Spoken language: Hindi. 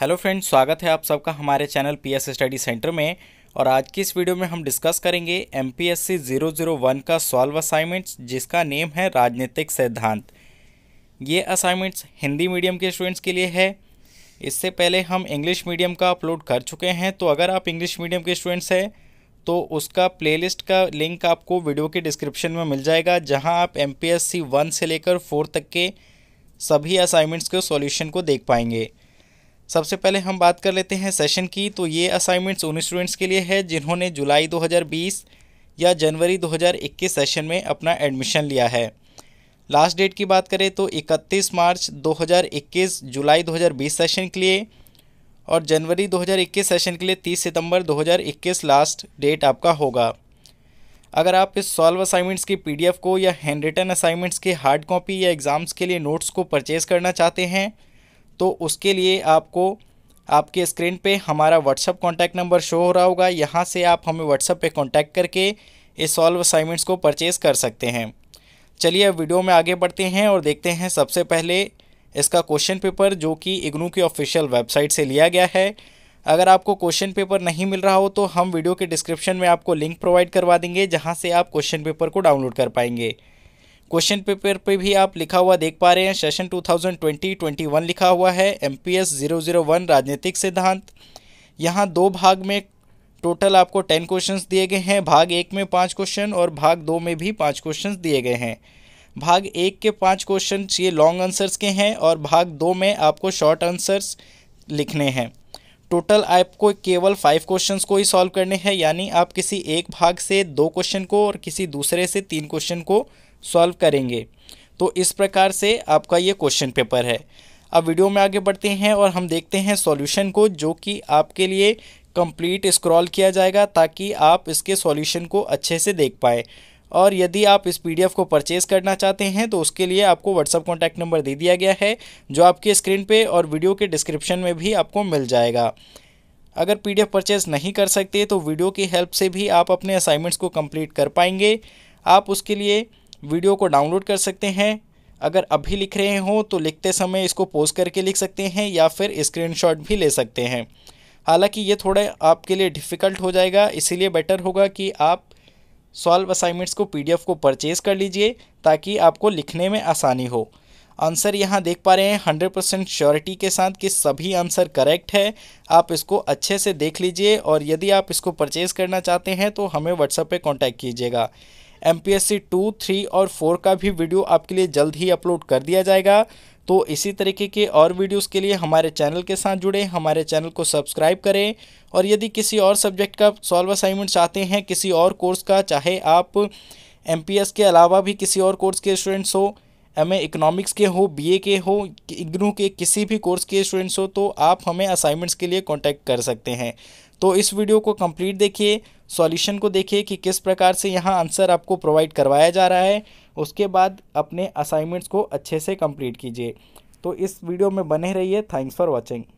हेलो फ्रेंड्स स्वागत है आप सबका हमारे चैनल पीएस स्टडी सेंटर में और आज की इस वीडियो में हम डिस्कस करेंगे M P S C zero zero one का सॉल्व असाइनमेंट्स जिसका नेम है राजनीतिक सिद्धांत ये असाइनमेंट्स हिंदी मीडियम के स्टूडेंट्स के लिए है इससे पहले हम इंग्लिश मीडियम का अपलोड कर चुके हैं तो अगर आप इंग्लिश मीडियम के स्टूडेंट्स हैं तो उसका प्लेलिस्ट का लिंक आपको वीडियो के डिस्क्रिप्शन में मिल जाएगा जहाँ आप M P S C one से लेकर फोर तक के सभी असाइनमेंट्स के सॉल्यूशन को देख पाएंगे सबसे पहले हम बात कर लेते हैं सेशन की तो ये असाइनमेंट्स उन स्टूडेंट्स के लिए है जिन्होंने जुलाई 2020 या जनवरी 2021 सेशन में अपना एडमिशन लिया है लास्ट डेट की बात करें तो 31 मार्च 2021 जुलाई 2020 सेशन के लिए और जनवरी 2021 सेशन के लिए 30 सितंबर 2021 लास्ट डेट आपका होगा अगर आप इस सॉल्व असाइनमेंट्स की पी को या हैंड रिटन असाइनमेंट्स के हार्ड कॉपी या एग्ज़ाम्स के लिए नोट्स को परचेज़ करना चाहते हैं तो उसके लिए आपको आपके स्क्रीन पे हमारा व्हाट्सअप कॉन्टैक्ट नंबर शो हो रहा होगा यहाँ से आप हमें व्हाट्सअप पे कॉन्टैक्ट करके इस सॉल्व असाइनमेंट्स को परचेज़ कर सकते हैं चलिए अब वीडियो में आगे बढ़ते हैं और देखते हैं सबसे पहले इसका क्वेश्चन पेपर जो कि इग्नू की ऑफिशियल वेबसाइट से लिया गया है अगर आपको क्वेश्चन पेपर नहीं मिल रहा हो तो हम वीडियो के डिस्क्रिप्शन में आपको लिंक प्रोवाइड करवा देंगे जहाँ से आप क्वेश्चन पेपर को डाउनलोड कर पाएंगे क्वेश्चन पेपर पे भी आप लिखा हुआ देख पा रहे हैं सेशन 2020-21 लिखा हुआ है M P S zero zero one राजनीतिक सिद्धांत यहाँ दो भाग में टोटल आपको टेन क्वेश्चंस दिए गए हैं भाग एक में पाँच क्वेश्चन और भाग दो में भी पाँच क्वेश्चंस दिए गए हैं भाग एक के पाँच क्वेश्चन ये लॉन्ग आंसर्स के हैं और भाग दो में आपको शॉर्ट आंसर्स लिखने हैं टोटल आपको केवल फाइव क्वेश्चंस को ही सॉल्व करने हैं यानी आप किसी एक भाग से दो क्वेश्चन को और किसी दूसरे से तीन क्वेश्चन को सॉल्व करेंगे तो इस प्रकार से आपका ये क्वेश्चन पेपर है अब वीडियो में आगे बढ़ते हैं और हम देखते हैं सॉल्यूशन को जो कि आपके लिए कंप्लीट स्क्रॉल किया जाएगा ताकि आप इसके सॉल्यूशन को अच्छे से देख पाए और यदि आप इस पीडीएफ को परचेज़ करना चाहते हैं तो उसके लिए आपको व्हाट्सअप कॉन्टैक्ट नंबर दे दिया गया है जो आपके स्क्रीन पर और वीडियो के डिस्क्रिप्शन में भी आपको मिल जाएगा अगर पी परचेज़ नहीं कर सकते तो वीडियो की हेल्प से भी आप अपने असाइनमेंट्स को कम्प्लीट कर पाएंगे आप उसके लिए वीडियो को डाउनलोड कर सकते हैं अगर अभी लिख रहे हों तो लिखते समय इसको पोज करके लिख सकते हैं या फिर स्क्रीनशॉट भी ले सकते हैं हालांकि ये थोड़ा आपके लिए डिफ़िकल्ट हो जाएगा इसीलिए बेटर होगा कि आप सॉल्व असाइनमेंट्स को पीडीएफ को परचेज़ कर लीजिए ताकि आपको लिखने में आसानी हो आंसर यहाँ देख पा रहे हैं हंड्रेड परसेंट श्योरिटी के साथ कि सभी आंसर करेक्ट है आप इसको अच्छे से देख लीजिए और यदि आप इसको परचेज़ करना चाहते हैं तो हमें व्हाट्सएप पर कॉन्टैक्ट कीजिएगा M P S C two three और फोर का भी वीडियो आपके लिए जल्द ही अपलोड कर दिया जाएगा तो इसी तरीके के और वीडियोस के लिए हमारे चैनल के साथ जुड़े हमारे चैनल को सब्सक्राइब करें और यदि किसी और सब्जेक्ट का सॉल्व असाइनमेंट चाहते हैं किसी और कोर्स का चाहे आप एम के अलावा भी किसी और कोर्स के स्टूडेंट्स हो एम इकोनॉमिक्स के हो बीए के हो इग्नू के किसी भी कोर्स के स्टूडेंट्स हो तो आप हमें असाइनमेंट्स के लिए कॉन्टैक्ट कर सकते हैं तो इस वीडियो को कंप्लीट देखिए सॉल्यूशन को देखिए कि किस प्रकार से यहाँ आंसर आपको प्रोवाइड करवाया जा रहा है उसके बाद अपने असाइनमेंट्स को अच्छे से कंप्लीट कीजिए तो इस वीडियो में बने रहिए थैंक्स फॉर वॉचिंग